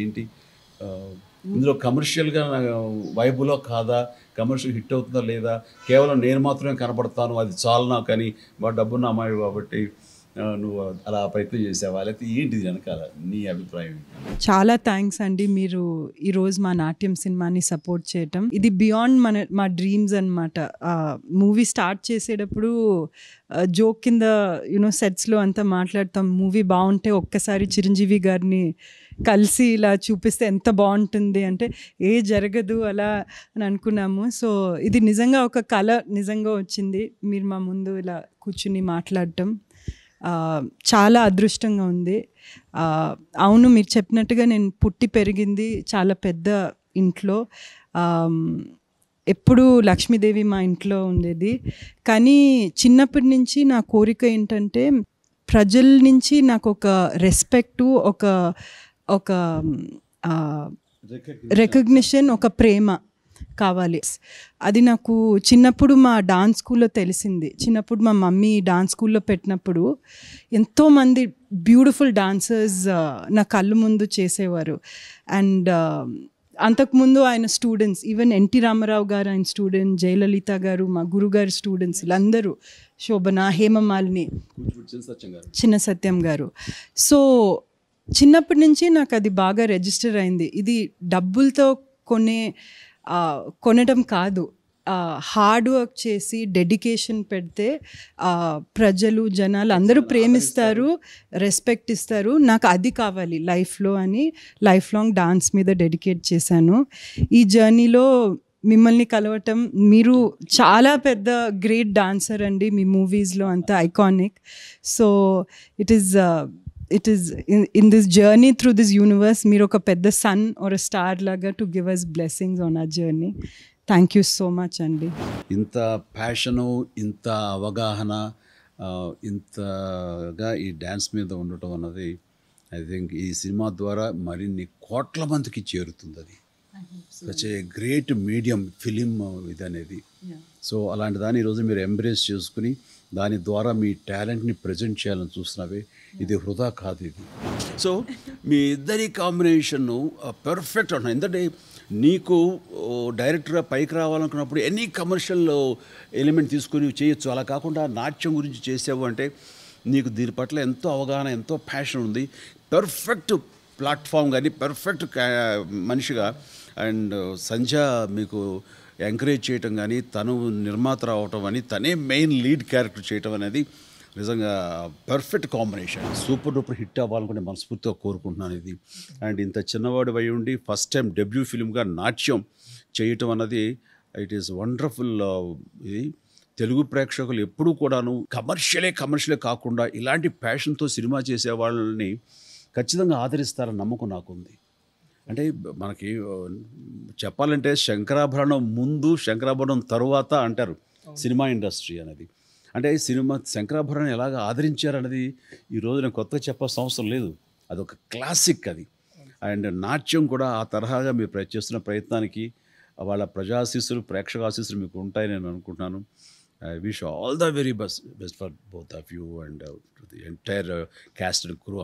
ఏంటి ఇందులో కమర్షియల్గా వైబులో కాదా కమర్షియల్ హిట్ అవుతుందా లేదా కేవలం నేను మాత్రమే కనపడతాను అది చాలు నాకని డబ్బున్న అమ్మాయి కాబట్టి నువ్వు అలా ప్రయత్నం చేసావా లేకపోతే ఏంటిది వెనకాల నీ అభిప్రాయం చాలా థ్యాంక్స్ అండి మీరు ఈరోజు మా నాట్యం సినిమాని సపోర్ట్ చేయటం ఇది బియాండ్ మన మా డ్రీమ్స్ అనమాట మూవీ స్టార్ట్ చేసేటప్పుడు జోక్ కింద యూనో సెట్స్లో అంతా మాట్లాడతాం మూవీ బాగుంటే ఒక్కసారి చిరంజీవి గారిని కలిసి ఇలా చూపిస్తే ఎంత బాగుంటుంది అంటే ఏ జరగదు అలా అని అనుకున్నాము సో ఇది నిజంగా ఒక కళ నిజంగా వచ్చింది మీరు మా ముందు ఇలా కూర్చుని మాట్లాడటం చాలా అదృష్టంగా ఉంది అవును మీరు చెప్పినట్టుగా నేను పుట్టి పెరిగింది చాలా పెద్ద ఇంట్లో ఎప్పుడు లక్ష్మీదేవి మా ఇంట్లో ఉండేది కానీ చిన్నప్పటి నుంచి నా కోరిక ఏంటంటే ప్రజల నుంచి నాకు ఒక రెస్పెక్టు ఒక ఒక రికగ్నిషన్ ఒక ప్రేమ కావాలి అది నాకు చిన్నప్పుడు మా డాన్స్ స్కూల్లో తెలిసింది చిన్నప్పుడు మా మమ్మీ డాన్స్ స్కూల్లో పెట్టినప్పుడు ఎంతోమంది బ్యూటిఫుల్ డాన్సర్స్ నా కళ్ళు ముందు చేసేవారు అండ్ అంతకుముందు ఆయన స్టూడెంట్స్ ఈవెన్ ఎన్టీ రామారావు గారు ఆయన స్టూడెంట్ జయలలిత గారు మా గురుగారు స్టూడెంట్స్ వీళ్ళందరూ శోభన హేమమాలిని చిన్న సత్యం గారు సో చిన్నప్పటి నుంచి నాకు అది బాగా రిజిస్టర్ అయింది ఇది డబ్బులతో కొనే కొనడం కాదు హార్డ్ వర్క్ చేసి డెడికేషన్ పెడితే ప్రజలు జనాలు అందరూ ప్రేమిస్తారు రెస్పెక్ట్ ఇస్తారు నాకు అది కావాలి లైఫ్లో అని లైఫ్ లాంగ్ డాన్స్ మీద డెడికేట్ చేశాను ఈ జర్నీలో మిమ్మల్ని కలవటం మీరు చాలా పెద్ద గ్రేట్ డాన్సర్ అండి మీ మూవీస్లో అంత iconic so it is it is in in this journey through this universe మీరు ఒక పెద్ద సన్ ఆర్ స్టార్ లాగా to give us blessings on ఆ journey thank you so much అండి ఇంత ప్యాషను ఇంత అవగాహన ఇంతగా ఈ డ్యాన్స్ మీద ఉండటం అన్నది ఐ థింక్ ఈ సినిమా ద్వారా మరిన్ని కోట్ల మందికి చేరుతుంది అది such a great medium film ఇది అనేది సో అలాంటి దాన్ని ఈరోజు మీరు ఎంబ్రేస్ చేసుకుని దాని ద్వారా మీ టాలెంట్ని ప్రజెంట్ చేయాలని చూస్తున్నావే ఇది హృదా కాదు ఇది సో మీ ఇద్దరి కాంబినేషన్ను పర్ఫెక్ట్ అంటున్నాను ఎందుకంటే నీకు డైరెక్టర్గా పైకి రావాలనుకున్నప్పుడు ఎనీ కమర్షియల్ ఎలిమెంట్ తీసుకుని చేయొచ్చు అలా కాకుండా నాట్యం గురించి చేసావు అంటే నీకు దీని పట్ల ఎంతో అవగాహన ఎంతో ప్యాషన్ ఉంది పర్ఫెక్ట్ ప్లాట్ఫామ్ కానీ పర్ఫెక్ట్ మనిషిగా అండ్ సంధ్య మీకు ఎంకరేజ్ చేయటం కానీ తను నిర్మాత రావటం అని తనే మెయిన్ లీడ్ క్యారెక్టర్ చేయటం అనేది నిజంగా perfect combination super duper hit అవ్వాలనుకునే మనస్ఫూర్తిగా కోరుకుంటున్నాను ఇది mm-hmm. అండ్ ఇంత చిన్నవాడు అయి ఉండి ఫస్ట్ టైం డెబ్యూ ఫిల్మ్గా నాట్యం చేయటం అన్నది ఇట్ ఈస్ వండర్ఫుల్ ఇది తెలుగు ప్రేక్షకులు ఎప్పుడూ కూడాను కమర్షియలే కమర్షియలే కాకుండా ఇలాంటి ప్యాషన్తో సినిమా చేసే వాళ్ళని ఖచ్చితంగా ఆదరిస్తారని నమ్మకం నాకుంది అంటే మనకి చెప్పాలంటే శంకరాభరణం ముందు శంకరాభరణం తరువాత అంటారు సినిమా ఇండస్ట్రీ అనేది అంటే సినిమా శంకరాభరణం ఎలాగ ఆదరించారనేది ఈరోజు నేను కొత్తగా చెప్పాల్సిన అవసరం లేదు అదొక క్లాసిక్ అది అండ్ నాట్యం కూడా ఆ తరహాగా మీరు చేస్తున్న ప్రయత్నానికి వాళ్ళ ప్రజాశీస్సులు ప్రేక్షక ఆశీస్సులు మీకు ఉంటాయని నేను అనుకుంటున్నాను I wish all the very best best for both of you and the entire cast and crew